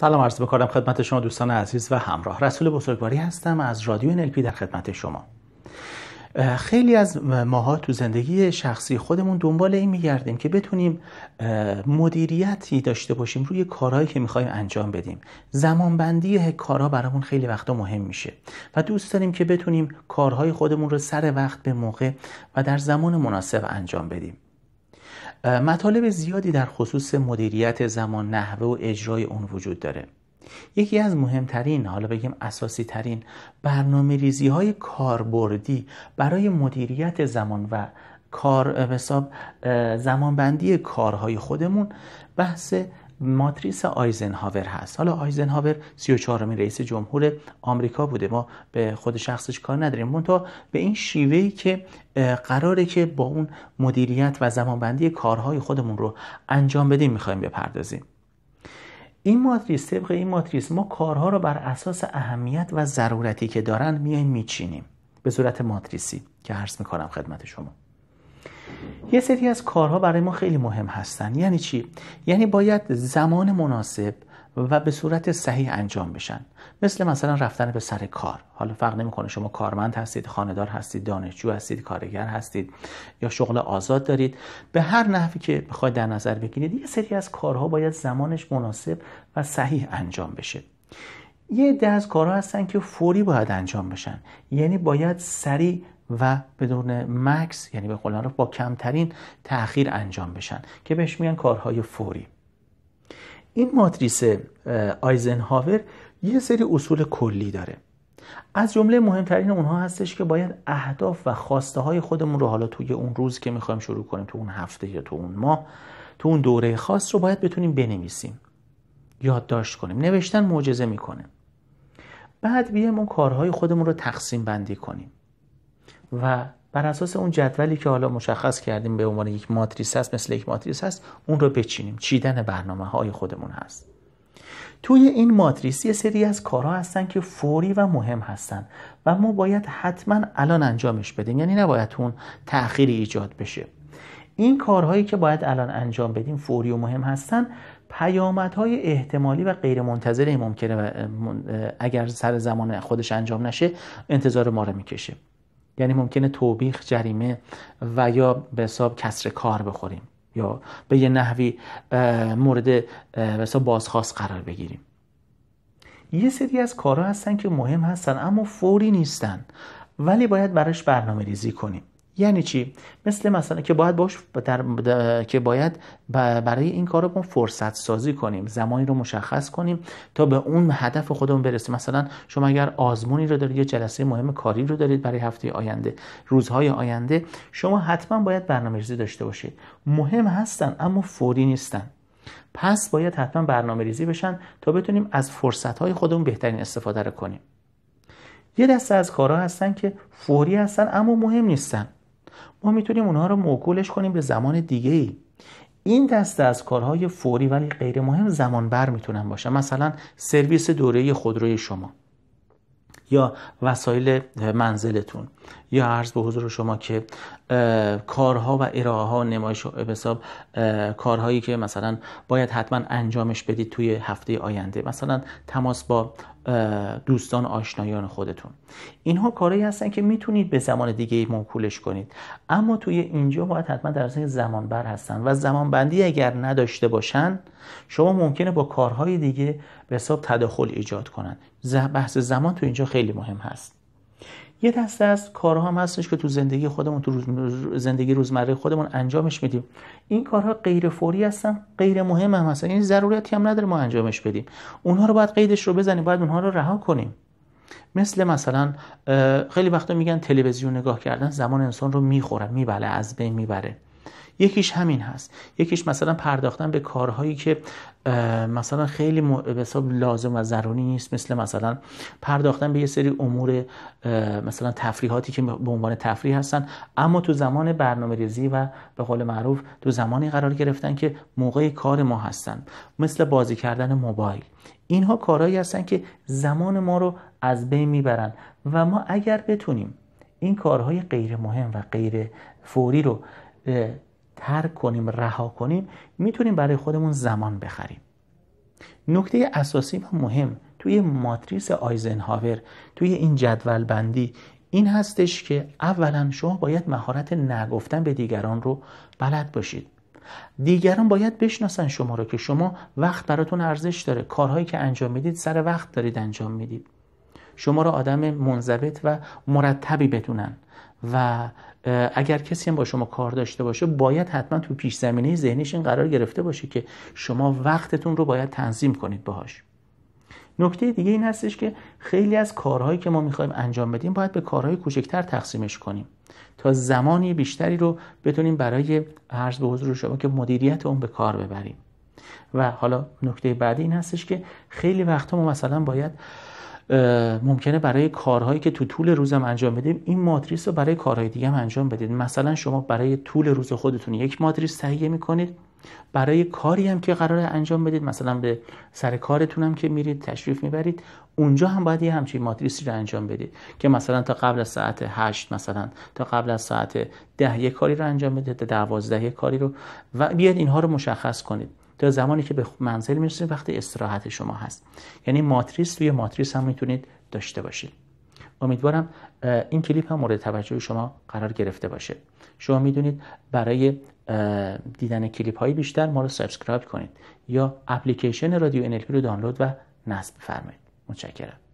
سلام عرض بکارم خدمت شما دوستان عزیز و همراه رسول بزرگواری هستم از رادیو NLP در خدمت شما خیلی از ماها تو زندگی شخصی خودمون دنبال این میگردیم که بتونیم مدیریتی داشته باشیم روی کارهایی که میخوایم انجام بدیم زمانبندی کارها برامون خیلی وقتا مهم میشه و دوست داریم که بتونیم کارهای خودمون رو سر وقت به موقع و در زمان مناسب انجام بدیم مطالب زیادی در خصوص مدیریت زمان نحوه و اجرای اون وجود داره یکی از مهمترین حالا بگیم اساسی ترین برنامه ریزی های کاربردی برای مدیریت زمان و کار حساب زمانبندی کارهای خودمون بحث ماتریس آیزنهاور هست حالا آیزنهاور 34 امین رئیس جمهور آمریکا بوده ما به خود شخصش کار نداریم منتها به این شیوهی که قراره که با اون مدیریت و زمانبندی کارهای خودمون رو انجام بدیم میخوایم بپردازیم این ماتریس طبق این ماتریس ما کارها رو بر اساس اهمیت و ضرورتی که دارن میایم میچینیم به صورت ماتریسی که عرض میکنم خدمت شما یه سری از کارها برای ما خیلی مهم هستن یعنی چی یعنی باید زمان مناسب و به صورت صحیح انجام بشن مثل مثلا رفتن به سر کار حالا فرق نمیکنه شما کارمند هستید خاندار هستید دانشجو هستید کارگر هستید یا شغل آزاد دارید به هر نحوی که بخواید در نظر بگیرید یه سری از کارها باید زمانش مناسب و صحیح انجام بشه یه ده از کارها هستن که فوری باید انجام بشن یعنی باید سریع و بدون مکس یعنی به قول معروف با کمترین تاخیر انجام بشن که بهش میگن کارهای فوری این ماتریس آیزنهاور یه سری اصول کلی داره از جمله مهمترین اونها هستش که باید اهداف و خواسته های خودمون رو حالا توی اون روز که میخوایم شروع کنیم تو اون هفته یا تو اون ماه تو اون دوره خاص رو باید بتونیم بنویسیم یادداشت کنیم نوشتن معجزه میکنه بعد بیایم اون کارهای خودمون رو تقسیم بندی کنیم و بر اساس اون جدولی که حالا مشخص کردیم به عنوان یک ماتریس هست مثل یک ماتریس هست اون رو بچینیم چیدن برنامه های خودمون هست توی این ماتریس یه سری از کارها هستن که فوری و مهم هستن و ما باید حتما الان انجامش بدیم یعنی نباید اون تأخیری ایجاد بشه این کارهایی که باید الان انجام بدیم فوری و مهم هستن پیامدهای احتمالی و غیر منتظره ممکنه اگر سر زمان خودش انجام نشه انتظار ما رو میکشه یعنی ممکنه توبیخ جریمه و یا به حساب کسر کار بخوریم یا به یه نحوی مورد به حساب بازخواست قرار بگیریم یه سری از کارها هستن که مهم هستن اما فوری نیستن ولی باید براش برنامه ریزی کنیم یعنی چی مثل مثلا که باید باش در... که باید برای این کار رو فرصت سازی کنیم زمانی رو مشخص کنیم تا به اون هدف خودمون برسیم مثلا شما اگر آزمونی رو دارید یا جلسه مهم کاری رو دارید برای هفته آینده روزهای آینده شما حتما باید برنامه‌ریزی داشته باشید مهم هستن اما فوری نیستن پس باید حتما برنامه ریزی بشن تا بتونیم از فرصت خودمون بهترین استفاده رو کنیم یه دسته از کارها هستن که فوری هستن اما مهم نیستن ما میتونیم اونها رو موکولش کنیم به زمان دیگه ای این دسته از کارهای فوری ولی غیر مهم زمان بر میتونن باشن مثلا سرویس دوره خودروی شما یا وسایل منزلتون یا عرض به حضور شما که کارها و ارائه ها نمایش حساب کارهایی که مثلا باید حتما انجامش بدید توی هفته آینده مثلا تماس با دوستان آشنایان خودتون اینها کارهایی هستن که میتونید به زمان دیگه موکولش کنید اما توی اینجا باید حتما در زمان بر هستن و زمان بندی اگر نداشته باشن شما ممکنه با کارهای دیگه به حساب تداخل ایجاد کنن بحث زمان تو اینجا خیلی مهم هست یه دسته از کارها هم هستش که تو زندگی خودمون تو زندگی روزمره خودمون انجامش میدیم این کارها غیر فوری هستن غیر مهم هم هستن این یعنی ضرورتی هم نداره ما انجامش بدیم اونها رو باید قیدش رو بزنیم باید اونها رو رها کنیم مثل مثلا خیلی وقتا میگن تلویزیون نگاه کردن زمان انسان رو میخوره میبله از بین میبره یکیش همین هست یکیش مثلا پرداختن به کارهایی که مثلا خیلی م... حساب لازم و ضروری نیست مثل مثلا پرداختن به یه سری امور مثلا تفریحاتی که به عنوان تفریح هستن اما تو زمان برنامه ریزی و به قول معروف تو زمانی قرار گرفتن که موقع کار ما هستن مثل بازی کردن موبایل اینها کارهایی هستن که زمان ما رو از بین میبرن و ما اگر بتونیم این کارهای غیر مهم و غیر فوری رو ترک کنیم رها کنیم میتونیم برای خودمون زمان بخریم نکته اساسی و مهم توی ماتریس آیزنهاور توی این جدول بندی این هستش که اولا شما باید مهارت نگفتن به دیگران رو بلد باشید دیگران باید بشناسن شما رو که شما وقت براتون ارزش داره کارهایی که انجام میدید سر وقت دارید انجام میدید شما رو آدم منضبط و مرتبی بدونن و اگر کسی هم با شما کار داشته باشه باید حتما تو پیش زمینه ذهنیش این قرار گرفته باشه که شما وقتتون رو باید تنظیم کنید باهاش نکته دیگه این هستش که خیلی از کارهایی که ما میخوایم انجام بدیم باید به کارهای کوچکتر تقسیمش کنیم تا زمانی بیشتری رو بتونیم برای عرض به حضور شما که مدیریت اون به کار ببریم و حالا نکته بعدی این هستش که خیلی وقتا ما مثلا باید ممکنه برای کارهایی که تو طول روزم انجام بدیم این ماتریس رو برای کارهای دیگه هم انجام بدید مثلا شما برای طول روز خودتون یک ماتریس تهیه میکنید برای کاری هم که قراره انجام بدید مثلا به سر کارتون هم که میرید تشریف میبرید اونجا هم باید یه همچین ماتریسی رو انجام بدید که مثلا تا قبل از ساعت 8 مثلا تا قبل از ساعت 10 یه کاری رو انجام بدید تا 12 یه کاری رو و بیاید اینها رو مشخص کنید تا زمانی که به منزل میرسید وقت استراحت شما هست یعنی ماتریس توی ماتریس هم میتونید داشته باشید امیدوارم این کلیپ هم مورد توجه شما قرار گرفته باشه شما میدونید برای دیدن کلیپ های بیشتر ما رو سابسکرایب کنید یا اپلیکیشن رادیو انلپی رو دانلود و نصب فرمایید متشکرم